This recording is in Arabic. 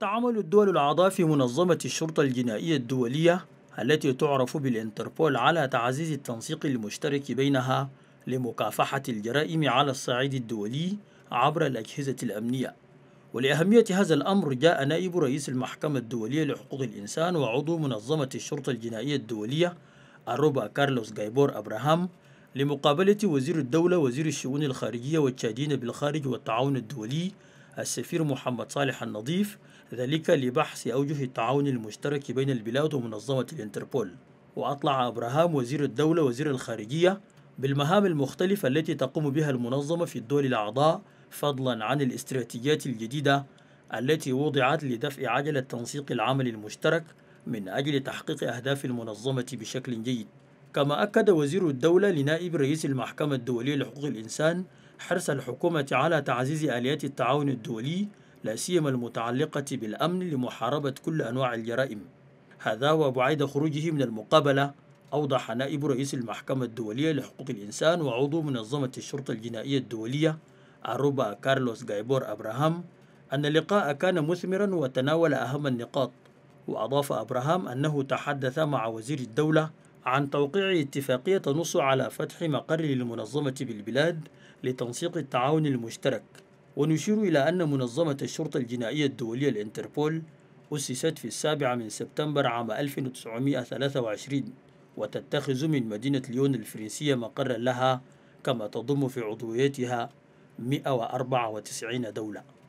تعمل الدول الأعضاء في منظمة الشرطة الجنائية الدولية التي تعرف بالإنتربول على تعزيز التنسيق المشترك بينها لمكافحة الجرائم على الصعيد الدولي عبر الأجهزة الأمنية ولأهمية هذا الأمر جاء نائب رئيس المحكمة الدولية لحقوق الإنسان وعضو منظمة الشرطة الجنائية الدولية الروبا كارلوس جايبور أبراهام لمقابلة وزير الدولة وزير الشؤون الخارجية والتشادين بالخارج والتعاون الدولي السفير محمد صالح النظيف ذلك لبحث أوجه التعاون المشترك بين البلاد ومنظمة الانتربول وأطلع أبراهام وزير الدولة وزير الخارجية بالمهام المختلفة التي تقوم بها المنظمة في الدول الأعضاء فضلا عن الاستراتيجيات الجديدة التي وضعت لدفع عجلة تنسيق العمل المشترك من أجل تحقيق أهداف المنظمة بشكل جيد كما أكد وزير الدولة لنائب رئيس المحكمة الدولية لحقوق الإنسان حرص الحكومة على تعزيز آليات التعاون الدولي لا سيما المتعلقة بالأمن لمحاربة كل أنواع الجرائم هذا وبعيد خروجه من المقابلة أوضح نائب رئيس المحكمة الدولية لحقوق الإنسان وعضو منظمة الشرطة الجنائية الدولية أروبا كارلوس غايبور أبراهام أن اللقاء كان مثمرا وتناول أهم النقاط وأضاف أبراهام أنه تحدث مع وزير الدولة عن توقيع اتفاقية تنص على فتح مقر للمنظمة بالبلاد لتنسيق التعاون المشترك ونشير إلى أن منظمة الشرطة الجنائية الدولية الانتربول أسست في السابع من سبتمبر عام 1923 وتتخذ من مدينة ليون الفرنسية مقرا لها كما تضم في عضويتها 194 دولة